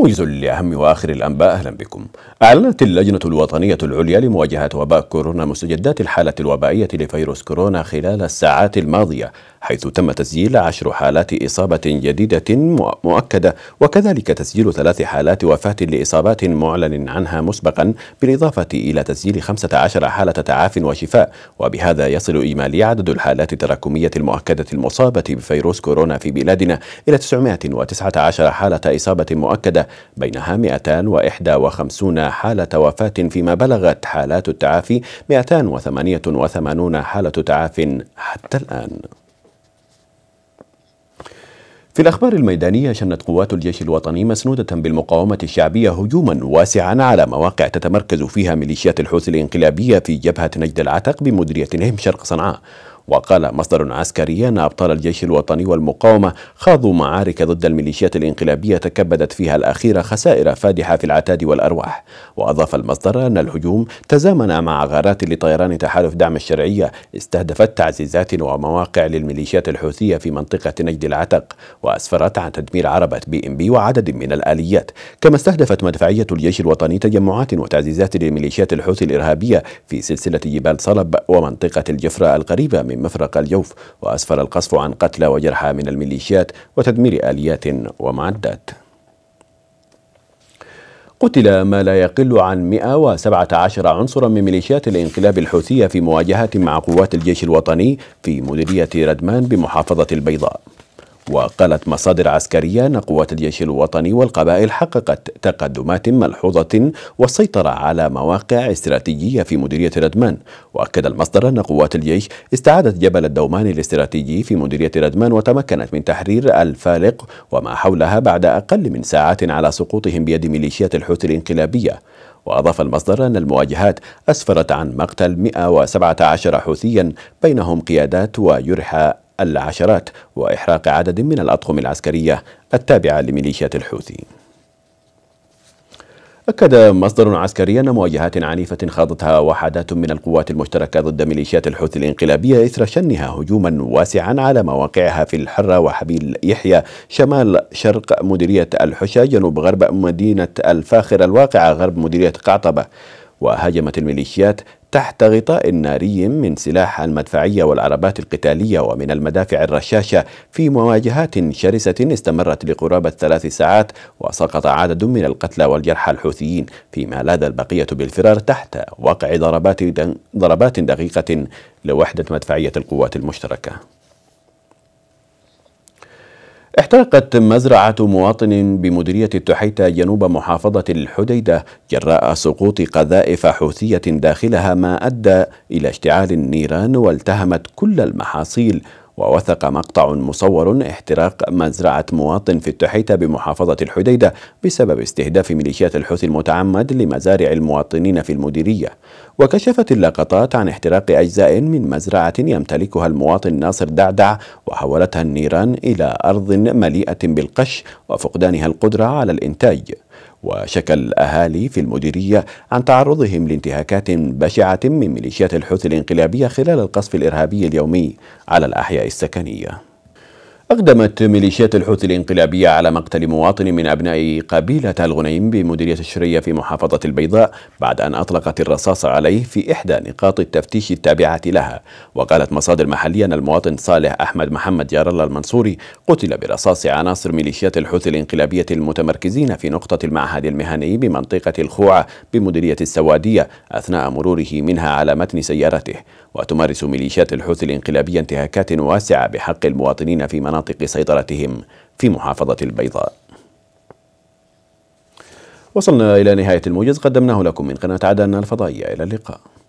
موجز لأهم وآخر الأنباء أهلا بكم أعلنت اللجنة الوطنية العليا لمواجهة وباء كورونا مستجدات الحالة الوبائية لفيروس كورونا خلال الساعات الماضية حيث تم تسجيل عشر حالات إصابة جديدة مؤكدة وكذلك تسجيل ثلاث حالات وفاة لإصابات معلن عنها مسبقا بالإضافة إلى تسجيل 15 حالة تعاف وشفاء وبهذا يصل إيمالي عدد الحالات التراكمية المؤكدة المصابة بفيروس كورونا في بلادنا إلى 919 حالة إصابة مؤكدة بينها 251 حالة وفاة فيما بلغت حالات التعافي 288 حالة تعاف حتى الآن في الأخبار الميدانية شنت قوات الجيش الوطني مسنودة بالمقاومة الشعبية هجوما واسعا على مواقع تتمركز فيها ميليشيات الحوثي الانقلابية في جبهة نجد العتق نهم شرق صنعاء وقال مصدر عسكري أن أبطال الجيش الوطني والمقاومة خاضوا معارك ضد الميليشيات الإنقلابية تكبدت فيها الأخيرة خسائر فادحة في العتاد والأرواح وأضاف المصدر أن الهجوم تزامن مع غارات لطيران تحالف دعم الشرعية استهدفت تعزيزات ومواقع للميليشيات الحوثية في منطقة نجد العتق وأسفرت عن تدمير عربة بي ام بي وعدد من الآليات كما استهدفت مدفعية الجيش الوطني تجمعات وتعزيزات للميليشيات الحوثي الإرهابية في سلسلة جبال صلب ومنطقة الجفرة القريبة من مفرق الجوف وأسفر القصف عن قتلى وجرحى من الميليشيات وتدمير آليات ومعدات قتل ما لا يقل عن 117 عنصرا من ميليشيات الانقلاب الحوثية في مواجهة مع قوات الجيش الوطني في مديرية ردمان بمحافظة البيضاء وقالت مصادر عسكرية أن قوات الجيش الوطني والقبائل حققت تقدمات ملحوظة والسيطرة على مواقع استراتيجية في مديرية ردمان وأكد المصدر أن قوات الجيش استعادت جبل الدومان الاستراتيجي في مديرية ردمان وتمكنت من تحرير الفالق وما حولها بعد أقل من ساعات على سقوطهم بيد ميليشيات الحوثي الانقلابية وأضاف المصدر أن المواجهات أسفرت عن مقتل 117 حوثيا بينهم قيادات وجرحى العشرات وإحراق عدد من الأطقم العسكرية التابعة لميليشيات الحوثي أكد مصدر عسكري أن مواجهات عنيفة خاضتها وحدات من القوات المشتركة ضد ميليشيات الحوثي الإنقلابية إثر شنها هجوما واسعا على مواقعها في الحرة وحبيل يحيى شمال شرق مديرية الحشا جنوب غرب مدينة الفاخر الواقعة غرب مديرية قعطبة وهاجمت الميليشيات تحت غطاء ناري من سلاح المدفعية والعربات القتالية ومن المدافع الرشاشة في مواجهات شرسة استمرت لقرابة ثلاث ساعات وسقط عدد من القتلى والجرحى الحوثيين فيما لاذ البقية بالفرار تحت وقع ضربات دقيقة لوحدة مدفعية القوات المشتركة احترقت مزرعة مواطن بمديرية التحيتة جنوب محافظة الحديدة جراء سقوط قذائف حوثية داخلها ما أدى إلى اشتعال النيران والتهمت كل المحاصيل ووثق مقطع مصور احتراق مزرعة مواطن في التحيتة بمحافظة الحديدة بسبب استهداف ميليشيات الحوثي المتعمد لمزارع المواطنين في المديرية وكشفت اللقطات عن احتراق أجزاء من مزرعة يمتلكها المواطن ناصر دعدع وحولتها النيران إلى أرض مليئة بالقش وفقدانها القدرة على الإنتاج وشكى الأهالي في المديرية عن تعرضهم لانتهاكات بشعة من ميليشيات الحوثي الانقلابية خلال القصف الإرهابي اليومي على الأحياء السكنية أقدمت ميليشيات الحوثي الانقلابية على مقتل مواطن من أبناء قبيلة الغنيم بمديرية الشرية في محافظة البيضاء بعد أن أطلقت الرصاص عليه في إحدى نقاط التفتيش التابعة لها وقالت مصادر محلية أن المواطن صالح أحمد محمد جار الله المنصوري قتل برصاص عناصر ميليشيات الحوثي الانقلابية المتمركزين في نقطة المعهد المهني بمنطقة الخوعة بمديرية السوادية أثناء مروره منها على متن سيارته وتمارس ميليشيات الحوثي الانقلابية انتهاكات واسعة بحق المواطنين في مناطق مناطق سيطرتهم في محافظة البيضاء وصلنا إلى نهاية الموجز قدمناه لكم من قناة عدن الفضائية إلى اللقاء